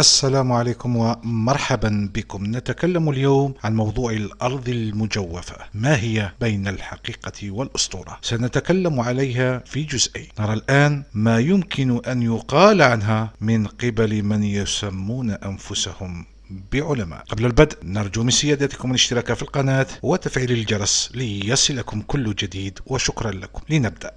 السلام عليكم ومرحبا بكم نتكلم اليوم عن موضوع الأرض المجوفة ما هي بين الحقيقة والأسطورة سنتكلم عليها في جزئين نرى الآن ما يمكن أن يقال عنها من قبل من يسمون أنفسهم بعلماء قبل البدء نرجو من سيادتكم الاشتراك في القناة وتفعيل الجرس ليصلكم كل جديد وشكرا لكم لنبدأ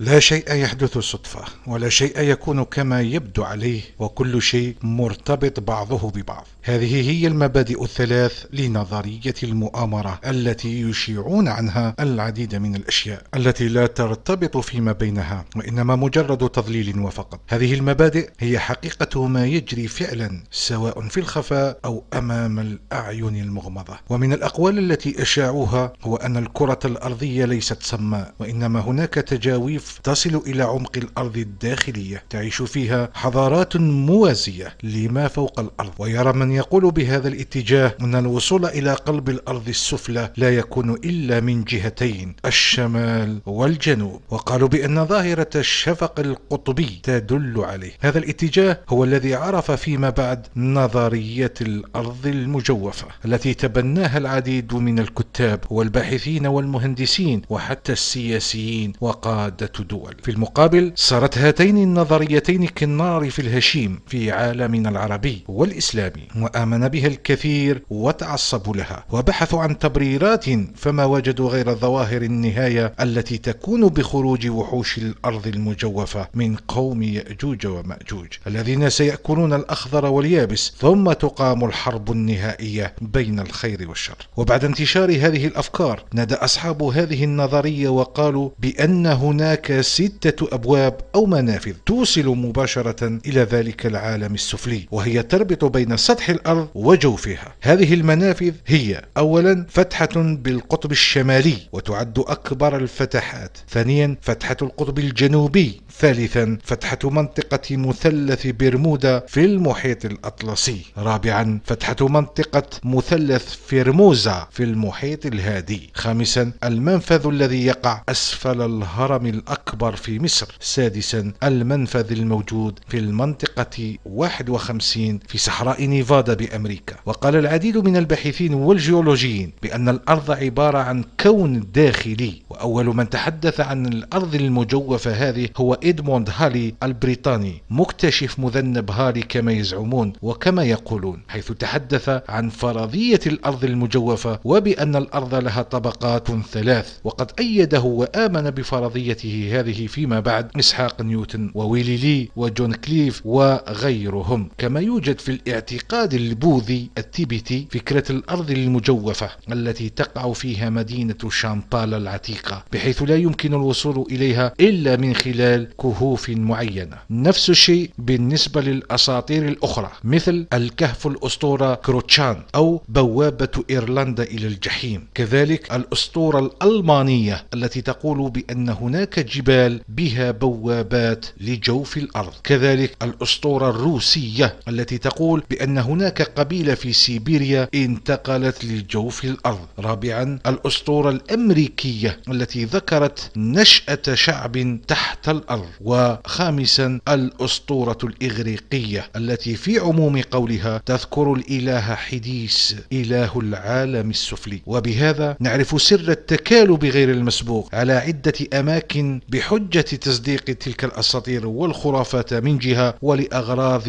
لا شيء يحدث صدفة ولا شيء يكون كما يبدو عليه وكل شيء مرتبط بعضه ببعض هذه هي المبادئ الثلاث لنظرية المؤامرة التي يشيعون عنها العديد من الأشياء التي لا ترتبط فيما بينها وإنما مجرد تضليل وفقط هذه المبادئ هي حقيقة ما يجري فعلا سواء في الخفاء أو أمام الأعين المغمضة ومن الأقوال التي أشاعوها هو أن الكرة الأرضية ليست سماء وإنما هناك تجاويف تصل إلى عمق الأرض الداخلية تعيش فيها حضارات موازية لما فوق الأرض ويرى من يقول بهذا الاتجاه أن الوصول إلى قلب الأرض السفلى لا يكون إلا من جهتين الشمال والجنوب وقالوا بأن ظاهرة الشفق القطبي تدل عليه هذا الاتجاه هو الذي عرف فيما بعد نظرية الأرض المجوفة التي تبناها العديد من الكتاب والباحثين والمهندسين وحتى السياسيين وقادة دول في المقابل صارت هاتين النظريتين كالنار في الهشيم في عالمنا العربي والإسلامي وآمن بها الكثير وتعصبوا لها وبحثوا عن تبريرات فما وجدوا غير ظواهر النهاية التي تكون بخروج وحوش الأرض المجوفة من قوم يأجوج ومأجوج الذين سيأكلون الأخضر واليابس ثم تقام الحرب النهائية بين الخير والشر وبعد انتشار هذه الأفكار نادى أصحاب هذه النظرية وقالوا بأن هناك ستة أبواب أو منافذ توصل مباشرة إلى ذلك العالم السفلي وهي تربط بين سطح الأرض وجوفها هذه المنافذ هي أولا فتحة بالقطب الشمالي وتعد أكبر الفتحات ثانيا فتحة القطب الجنوبي ثالثا فتحة منطقة مثلث برمودا في المحيط الأطلسي رابعا فتحة منطقة مثلث فيرموزا في المحيط الهادي خامسا المنفذ الذي يقع أسفل الهرم الأكبر في مصر سادسا المنفذ الموجود في المنطقة 51 في صحراء نيفادا بأمريكا وقال العديد من الباحثين والجيولوجيين بأن الأرض عبارة عن كون داخلي وأول من تحدث عن الأرض المجوفة هذه هو إدموند هالي البريطاني مكتشف مذنب هالي كما يزعمون وكما يقولون حيث تحدث عن فرضية الأرض المجوفة وبأن الأرض لها طبقات ثلاث وقد أيده وآمن بفرضيته هذه فيما بعد إسحاق نيوتن وويلي لي وجون كليف وغيرهم كما يوجد في الاعتقاد البوذي التيبيتي فكرة الأرض المجوفة التي تقع فيها مدينة شامبالا العتيقة بحيث لا يمكن الوصول إليها إلا من خلال كهوف معينة نفس الشيء بالنسبة للأساطير الأخرى مثل الكهف الأسطورة كروتشان أو بوابة إيرلندا إلى الجحيم كذلك الأسطورة الألمانية التي تقول بأن هناك جبال بها بوابات لجوف الأرض كذلك الأسطورة الروسية التي تقول بأن هناك قبيلة في سيبيريا انتقلت لجوف الأرض رابعا الأسطورة الأمريكية التي ذكرت نشأة شعب تحت الأرض وخامسا الأسطورة الإغريقية التي في عموم قولها تذكر الإله حديث إله العالم السفلي وبهذا نعرف سر التكالب غير المسبوق على عدة أماكن بحجة تصديق تلك الأساطير والخرافات من جهة ولأغراض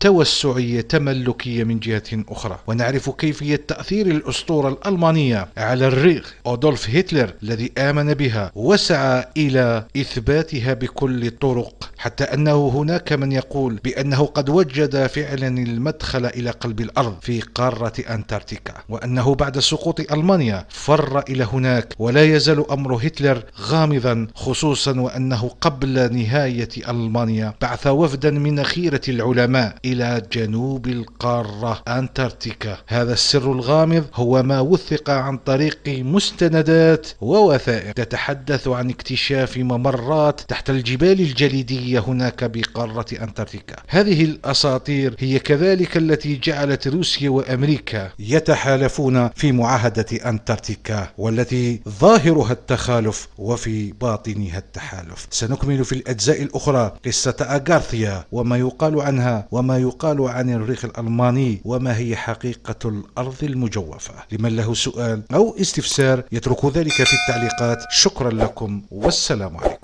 توسعية تملكية من جهة أخرى ونعرف كيفية تأثير الأسطورة الألمانية على الريغ أودولف هتلر الذي آمن بها وسعى إلى إثباتها بكل للطرق حتى أنه هناك من يقول بأنه قد وجد فعلا المدخل إلى قلب الأرض في قارة أنتاركتيكا وأنه بعد سقوط ألمانيا فر إلى هناك ولا يزال أمر هتلر غامضا خصوصا وأنه قبل نهاية ألمانيا بعث وفدا من خيرة العلماء إلى جنوب القارة أنتاركتيكا هذا السر الغامض هو ما وثق عن طريق مستندات ووثائق تتحدث عن اكتشاف ممرات تحت الجبال الجبال الجليدية هناك بقارة أنتاركتيكا هذه الأساطير هي كذلك التي جعلت روسيا وأمريكا يتحالفون في معاهدة أنتاركتيكا والتي ظاهرها التخالف وفي باطنها التحالف سنكمل في الأجزاء الأخرى قصة أغارثيا وما يقال عنها وما يقال عن الريخ الألماني وما هي حقيقة الأرض المجوفة لمن له سؤال أو استفسار يترك ذلك في التعليقات شكرا لكم والسلام عليكم